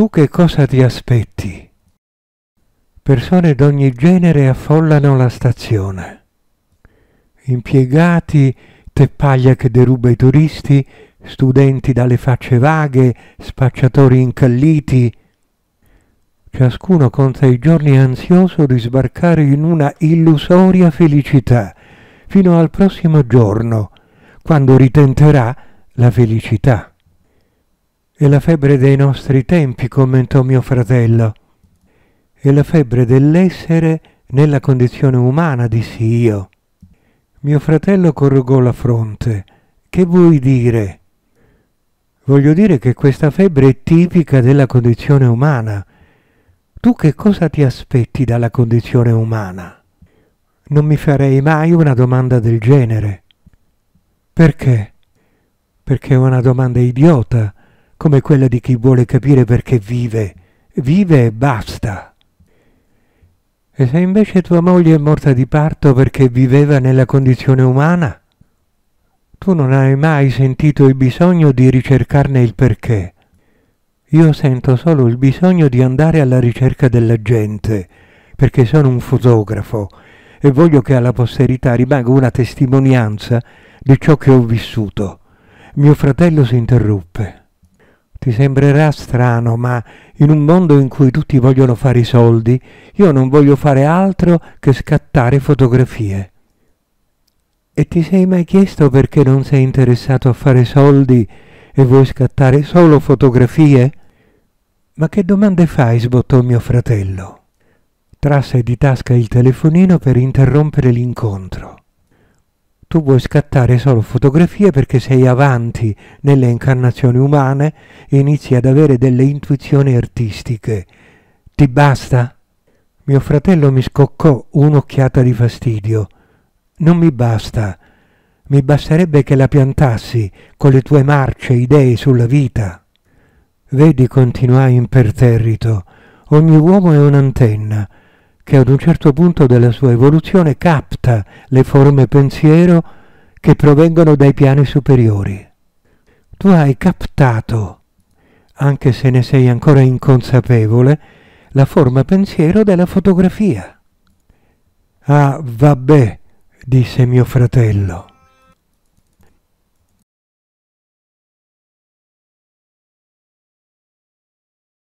tu che cosa ti aspetti? Persone d'ogni genere affollano la stazione. Impiegati, teppaglia che deruba i turisti, studenti dalle facce vaghe, spacciatori incalliti. Ciascuno conta i giorni ansioso di sbarcare in una illusoria felicità, fino al prossimo giorno, quando ritenterà la felicità. È la febbre dei nostri tempi, commentò mio fratello. È la febbre dell'essere nella condizione umana, dissi io. Mio fratello corrugò la fronte. Che vuoi dire? Voglio dire che questa febbre è tipica della condizione umana. Tu che cosa ti aspetti dalla condizione umana? Non mi farei mai una domanda del genere. Perché? Perché è una domanda idiota come quella di chi vuole capire perché vive, vive e basta. E se invece tua moglie è morta di parto perché viveva nella condizione umana, tu non hai mai sentito il bisogno di ricercarne il perché. Io sento solo il bisogno di andare alla ricerca della gente, perché sono un fotografo e voglio che alla posterità rimanga una testimonianza di ciò che ho vissuto. Mio fratello si interruppe. Ti sembrerà strano, ma in un mondo in cui tutti vogliono fare i soldi, io non voglio fare altro che scattare fotografie. E ti sei mai chiesto perché non sei interessato a fare soldi e vuoi scattare solo fotografie? Ma che domande fai? sbottò mio fratello. Trasse di tasca il telefonino per interrompere l'incontro tu vuoi scattare solo fotografie perché sei avanti nelle incarnazioni umane e inizi ad avere delle intuizioni artistiche. Ti basta? Mio fratello mi scoccò un'occhiata di fastidio. Non mi basta. Mi basterebbe che la piantassi con le tue marce idee sulla vita. Vedi, continuai imperterrito, ogni uomo è un'antenna che ad un certo punto della sua evoluzione capta le forme pensiero che provengono dai piani superiori. Tu hai captato, anche se ne sei ancora inconsapevole, la forma pensiero della fotografia. Ah, vabbè, disse mio fratello,